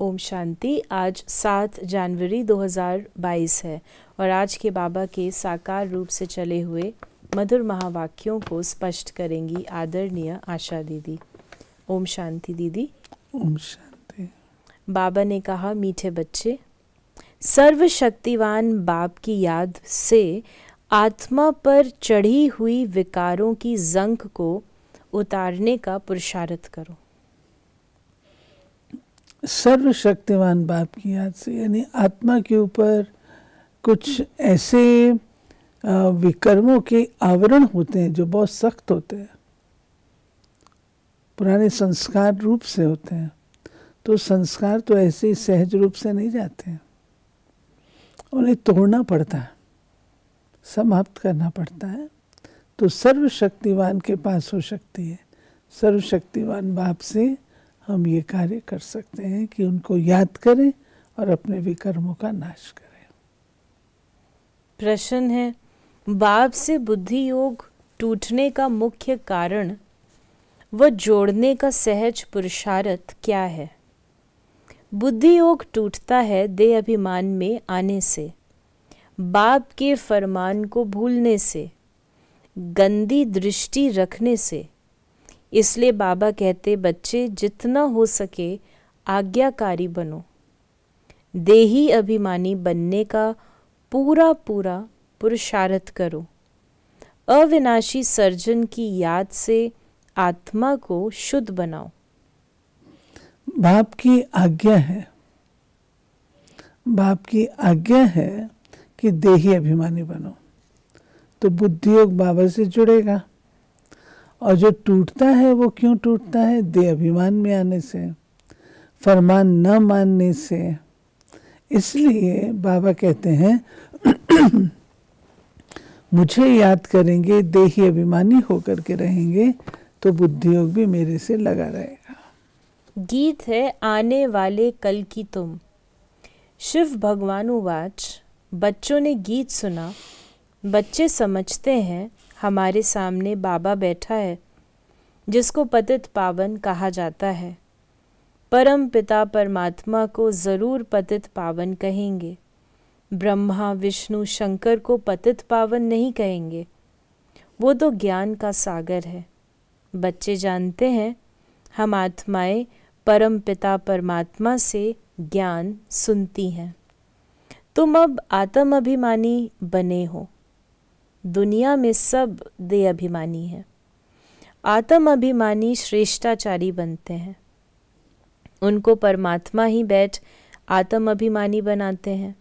ओम शांति आज सात जनवरी 2022 है और आज के बाबा के साकार रूप से चले हुए मधुर महावाक्यों को स्पष्ट करेंगी आदरणीय आशा दीदी ओम शांति दीदी ओम शांति बाबा ने कहा मीठे बच्चे सर्वशक्तिवान बाप की याद से आत्मा पर चढ़ी हुई विकारों की जंक को उतारने का पुरुषार्थ करो सर्वशक्तिवान बाप की याद से यानी आत्मा के ऊपर कुछ ऐसे विकर्मों के आवरण होते हैं जो बहुत सख्त होते हैं पुराने संस्कार रूप से होते हैं तो संस्कार तो ऐसे ही सहज रूप से नहीं जाते हैं उन्हें तोड़ना पड़ता है समाप्त करना पड़ता है तो सर्वशक्तिवान के पास हो शक्ति है सर्वशक्तिवान बाप से हम ये कार्य कर सकते हैं कि उनको याद करें और अपने विकर्मों का नाश करें प्रश्न है बाप से बुद्धि योग टूटने का मुख्य कारण व जोड़ने का सहज पुरुषार्थ क्या है बुद्धि योग टूटता है दे अभिमान में आने से बाप के फरमान को भूलने से गंदी दृष्टि रखने से इसलिए बाबा कहते बच्चे जितना हो सके आज्ञाकारी बनो देही अभिमानी बनने का पूरा पूरा पुरुषार्थ करो अविनाशी सर्जन की याद से आत्मा को शुद्ध बनाओ बाप की आज्ञा है बाप की आज्ञा है कि देही अभिमानी बनो तो बुद्धि योग बाबा से जुड़ेगा और जो टूटता है वो क्यों टूटता है देह अभिमान में आने से फरमान न मानने से इसलिए बाबा कहते हैं मुझे याद करेंगे देही अभिमानी होकर के रहेंगे तो बुद्धि योग भी मेरे से लगा रहेगा गीत है आने वाले कल की तुम शिव भगवानुवाच बच्चों ने गीत सुना बच्चे समझते हैं हमारे सामने बाबा बैठा है जिसको पतित पावन कहा जाता है परम पिता परमात्मा को ज़रूर पतित पावन कहेंगे ब्रह्मा विष्णु शंकर को पतित पावन नहीं कहेंगे वो तो ज्ञान का सागर है बच्चे जानते हैं हम आत्माएं परम पिता परमात्मा से ज्ञान सुनती हैं तुम अब आत्म अभिमानी बने हो दुनिया में सब दे अभिमानी हैं आत्म अभिमानी श्रेष्ठाचारी बनते हैं उनको परमात्मा ही बैठ आत्म अभिमानी बनाते हैं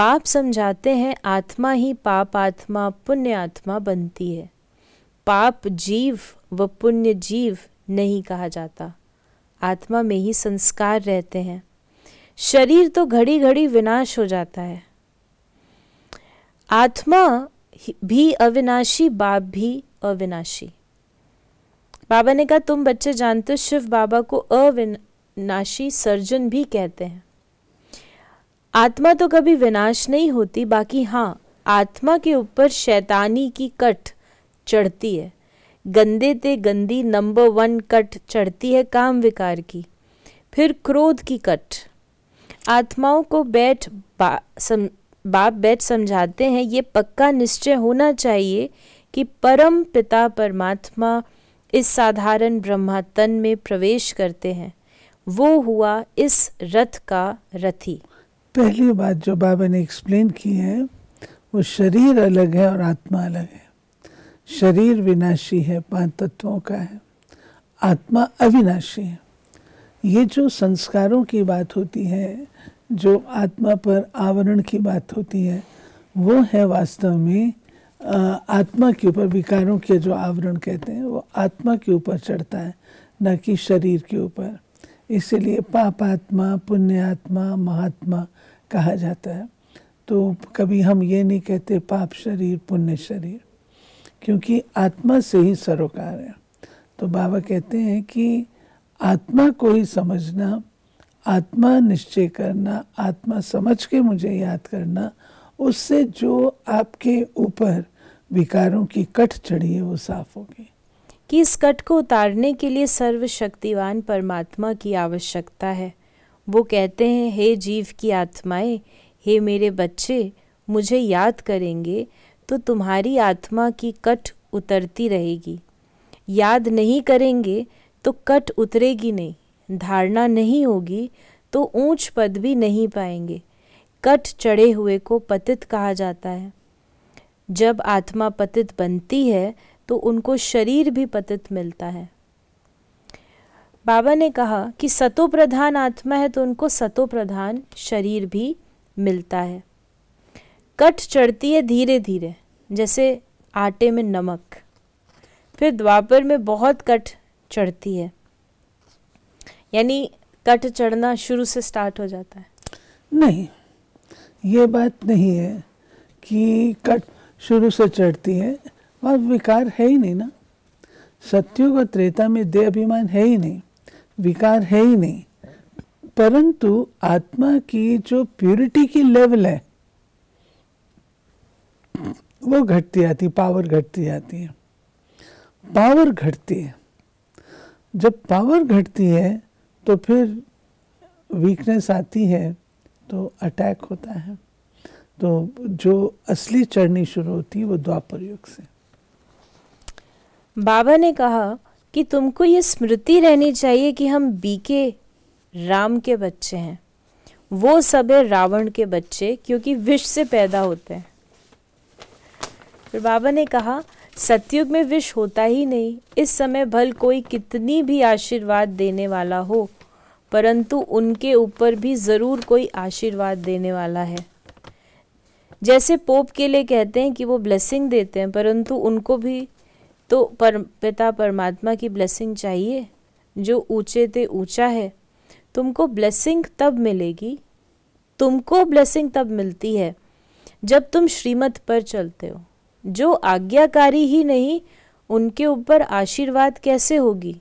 बाप समझाते हैं आत्मा ही पाप आत्मा पुण्य आत्मा बनती है पाप जीव व पुण्य जीव नहीं कहा जाता आत्मा में ही संस्कार रहते हैं शरीर तो घड़ी घड़ी विनाश हो जाता है आत्मा भी अविनाशी बाप भी अविनाशी बाबा ने कहा तुम बच्चे जानते हो शिव बाबा को अविनाशी सर्जन भी कहते हैं आत्मा तो कभी विनाश नहीं होती बाकी हाँ आत्मा के ऊपर शैतानी की कट चढ़ती है गंदे ते गंदी नंबर वन कट चढ़ती है काम विकार की फिर क्रोध की कट आत्माओं को बैठ बा, बाप बैठ समझाते हैं ये पक्का निश्चय होना चाहिए कि परम पिता परमात्मा इस साधारण ब्रह्मातन में प्रवेश करते हैं वो हुआ इस रथ का रथी पहली बात जो बाबा ने एक्सप्लेन की है वो शरीर अलग है और आत्मा अलग है शरीर विनाशी है पांच तत्वों का है आत्मा अविनाशी है ये जो संस्कारों की बात होती है जो आत्मा पर आवरण की बात होती है वो है वास्तव में आत्मा के ऊपर विकारों के जो आवरण कहते हैं वो आत्मा के ऊपर चढ़ता है न कि शरीर के ऊपर इसीलिए पाप आत्मा पुण्य आत्मा महात्मा कहा जाता है तो कभी हम ये नहीं कहते पाप शरीर पुण्य शरीर क्योंकि आत्मा से ही सरोकार है तो बाबा कहते हैं कि आत्मा को ही समझना आत्मा निश्चय करना आत्मा समझ के मुझे याद करना उससे जो आपके ऊपर विकारों की कट चढ़ी है वो साफ होगी कि इस कट को उतारने के लिए सर्वशक्तिवान परमात्मा की आवश्यकता है वो कहते हैं हे जीव की आत्माएं हे मेरे बच्चे मुझे याद करेंगे तो तुम्हारी आत्मा की कट उतरती रहेगी याद नहीं करेंगे तो कट उतरेगी नहीं धारणा नहीं होगी तो ऊंच पद भी नहीं पाएंगे कट चढ़े हुए को पतित कहा जाता है जब आत्मा पतित बनती है तो उनको शरीर भी पतित मिलता है बाबा ने कहा कि सतो प्रधान आत्मा है तो उनको सतो प्रधान शरीर भी मिलता है कट चढ़ती है धीरे धीरे जैसे आटे में नमक फिर द्वापर में बहुत कट चढ़ती है यानी कट चढ़ना शुरू से स्टार्ट हो जाता है नहीं ये बात नहीं है कि कट शुरू से चढ़ती है और विकार है ही नहीं ना सत्युग और त्रेता में देह अभिमान है ही नहीं विकार है ही नहीं परंतु आत्मा की जो प्यूरिटी की लेवल है वो घटती जाती पावर घटती जाती है पावर घटती है जब पावर घटती है तो फिर वीकनेस आती है तो अटैक होता है तो जो असली चढ़नी शुरू होती है वो द्वापर युग से बाबा ने कहा कि तुमको ये स्मृति रहनी चाहिए कि हम बीके राम के बच्चे हैं वो सब है रावण के बच्चे क्योंकि विष से पैदा होते हैं फिर बाबा ने कहा सतयुग में विष होता ही नहीं इस समय भल कोई कितनी भी आशीर्वाद देने वाला हो परंतु उनके ऊपर भी ज़रूर कोई आशीर्वाद देने वाला है जैसे पोप के लिए कहते हैं कि वो ब्लेसिंग देते हैं परंतु उनको भी तो पर पिता परमात्मा की ब्लेसिंग चाहिए जो ऊंचे ते ऊंचा है तुमको ब्लेसिंग तब मिलेगी तुमको ब्लेसिंग तब मिलती है जब तुम श्रीमत पर चलते हो जो आज्ञाकारी ही नहीं उनके ऊपर आशीर्वाद कैसे होगी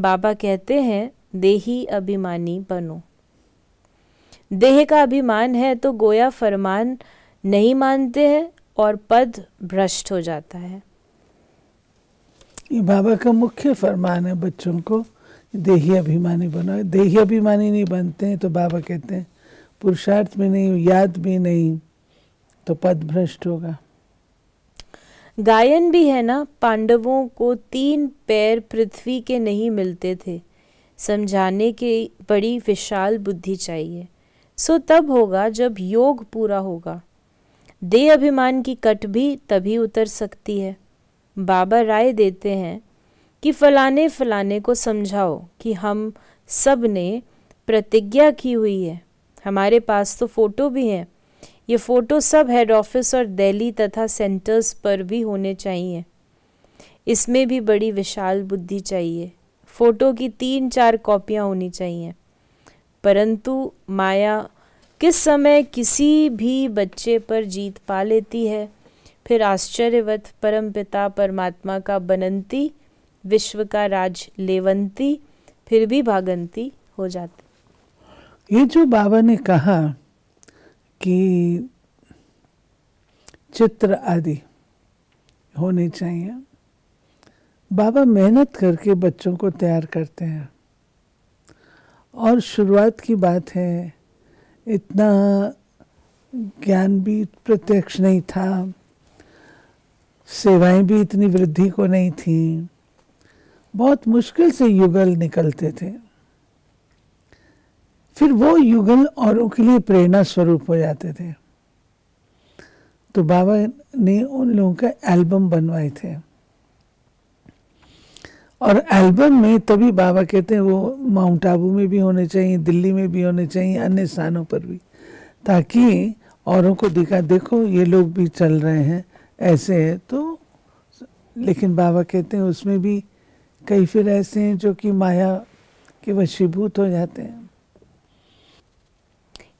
बाबा कहते हैं देही अभिमानी बनो देह का अभिमान है तो गोया फरमान नहीं मानते हैं और पद भ्रष्ट हो जाता है ये बाबा का मुख्य फरमान है बच्चों को देही अभिमानी बनो देही अभिमानी नहीं बनते हैं तो बाबा कहते हैं पुरुषार्थ में नहीं याद भी नहीं तो पद भ्रष्ट होगा गायन भी है ना पांडवों को तीन पैर पृथ्वी के नहीं मिलते थे समझाने की बड़ी विशाल बुद्धि चाहिए सो तब होगा जब योग पूरा होगा दे अभिमान की कट भी तभी उतर सकती है बाबा राय देते हैं कि फलाने फलाने को समझाओ कि हम सब ने प्रतिज्ञा की हुई है हमारे पास तो फ़ोटो भी हैं ये फ़ोटो सब हेड ऑफिस और दिल्ली तथा सेंटर्स पर भी होने चाहिए इसमें भी बड़ी विशाल बुद्धि चाहिए फ़ोटो की तीन चार कॉपियाँ होनी चाहिए परंतु माया किस समय किसी भी बच्चे पर जीत पा लेती है फिर आश्चर्यवत परमपिता परमात्मा का बनंती विश्व का राज लेवंती फिर भी भागंती हो जाती ये जो बाबा ने कहा कि चित्र आदि होने चाहिए बाबा मेहनत करके बच्चों को तैयार करते हैं और शुरुआत की बात है इतना ज्ञान भी प्रत्यक्ष नहीं था सेवाएं भी इतनी वृद्धि को नहीं थी बहुत मुश्किल से युगल निकलते थे फिर वो युगल औरों के लिए प्रेरणा स्वरूप हो जाते थे तो बाबा ने उन लोगों का एल्बम बनवाए थे और एल्बम में तभी बाबा कहते हैं वो माउंट आबू में भी होने चाहिए दिल्ली में भी होने चाहिए अन्य स्थानों पर भी ताकि औरों को दिखा देखो ये लोग भी चल रहे हैं ऐसे है तो लेकिन बाबा कहते हैं उसमें भी कई फिर ऐसे हैं जो कि माया के वशीभूत हो जाते हैं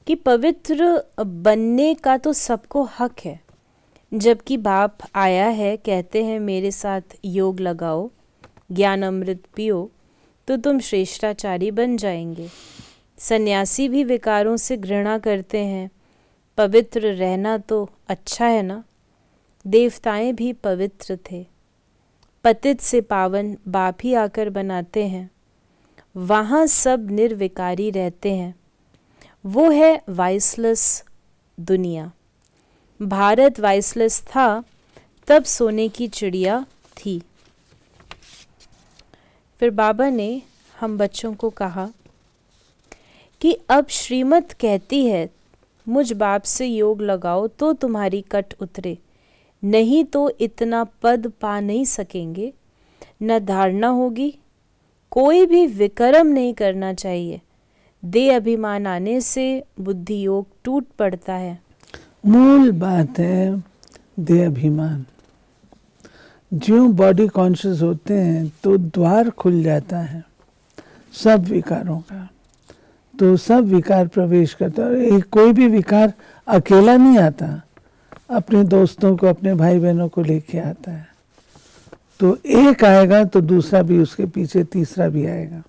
कि पवित्र बनने का तो सबको हक है जबकि बाप आया है कहते हैं मेरे साथ योग लगाओ ज्ञान अमृत पियो तो तुम श्रेष्ठाचारी बन जाएंगे सन्यासी भी विकारों से घृणा करते हैं पवित्र रहना तो अच्छा है ना देवताएं भी पवित्र थे पतित से पावन बाप ही आकर बनाते हैं वहाँ सब निर्विकारी रहते हैं वो है वाइसलेस दुनिया भारत वाइसलेस था तब सोने की चिड़िया थी फिर बाबा ने हम बच्चों को कहा कि अब श्रीमत कहती है मुझ बाप से योग लगाओ तो तुम्हारी कट उतरे नहीं तो इतना पद पा नहीं सकेंगे न धारणा होगी कोई भी विक्रम नहीं करना चाहिए दे अभिमान आने से बुद्धि योग टूट पड़ता है मूल बात है दे अभिमान जो बॉडी कॉन्शियस होते हैं तो द्वार खुल जाता है सब विकारों का तो सब विकार प्रवेश करता है एक कोई भी विकार अकेला नहीं आता अपने दोस्तों को अपने भाई बहनों को लेके आता है तो एक आएगा तो दूसरा भी उसके पीछे तीसरा भी आएगा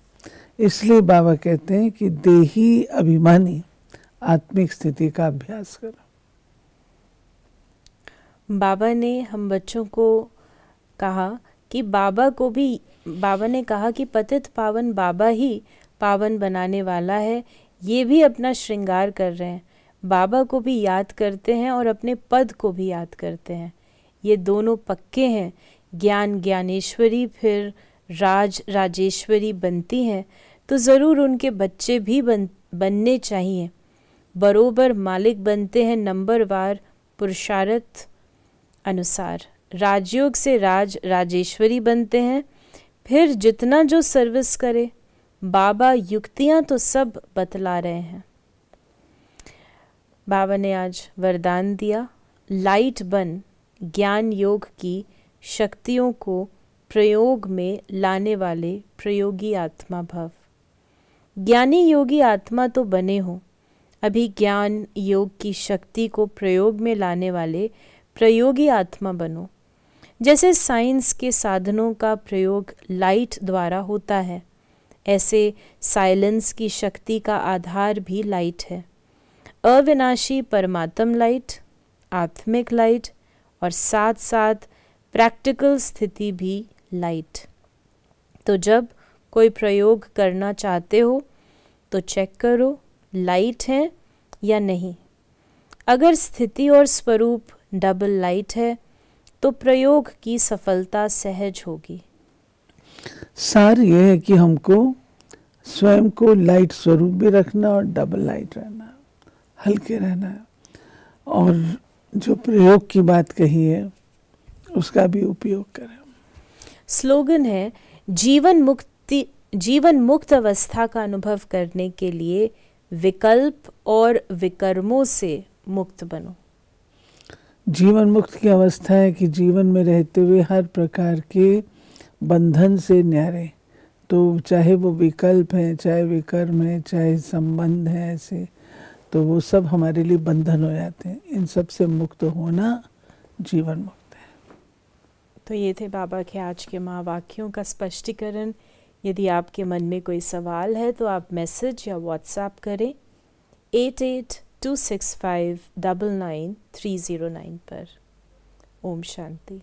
इसलिए बाबा कहते हैं कि देही अभिमानी आत्मिक स्थिति का अभ्यास करो बाबा ने हम बच्चों को कहा कि बाबा को भी बाबा ने कहा कि पतित पावन बाबा ही पावन बनाने वाला है ये भी अपना श्रृंगार कर रहे हैं बाबा को भी याद करते हैं और अपने पद को भी याद करते हैं ये दोनों पक्के हैं ज्ञान ज्ञानेश्वरी फिर राज राजेश्वरी बनती हैं तो ज़रूर उनके बच्चे भी बन बनने चाहिए बरोबर मालिक बनते हैं नंबरवार पुरुषार्थ अनुसार राजयोग से राज राजेश्वरी बनते हैं फिर जितना जो सर्विस करे बाबा युक्तियां तो सब बतला रहे हैं बाबा ने आज वरदान दिया लाइट बन ज्ञान योग की शक्तियों को प्रयोग में लाने वाले प्रयोगी आत्मा भव ज्ञानी योगी आत्मा तो बने हो अभी ज्ञान योग की शक्ति को प्रयोग में लाने वाले प्रयोगी आत्मा बनो जैसे साइंस के साधनों का प्रयोग लाइट द्वारा होता है ऐसे साइलेंस की शक्ति का आधार भी लाइट है अविनाशी परमात्म लाइट आत्मिक लाइट और साथ साथ प्रैक्टिकल स्थिति भी लाइट तो जब कोई प्रयोग करना चाहते हो तो चेक करो लाइट है या नहीं अगर स्थिति और स्वरूप डबल लाइट है तो प्रयोग की सफलता सहज होगी सार यह है कि हमको स्वयं को लाइट स्वरूप भी रखना और डबल लाइट रहना हल्के रहना और जो प्रयोग की बात कही है उसका भी उपयोग करें स्लोगन है जीवन मुक्ति जीवन मुक्त अवस्था का अनुभव करने के लिए विकल्प और विकर्मों से मुक्त बनो जीवन मुक्त की अवस्था है कि जीवन में रहते हुए हर प्रकार के बंधन से न्यारे तो चाहे वो विकल्प हैं चाहे विकर्म हैं चाहे संबंध हैं ऐसे तो वो सब हमारे लिए बंधन हो जाते हैं इन सब से मुक्त होना जीवन मुक्त है तो ये थे बाबा के आज के महावाक्यों का स्पष्टीकरण यदि आपके मन में कोई सवाल है तो आप मैसेज या व्हाट्सएप करें eight eight two six five double nine three zero nine पर ओम शांति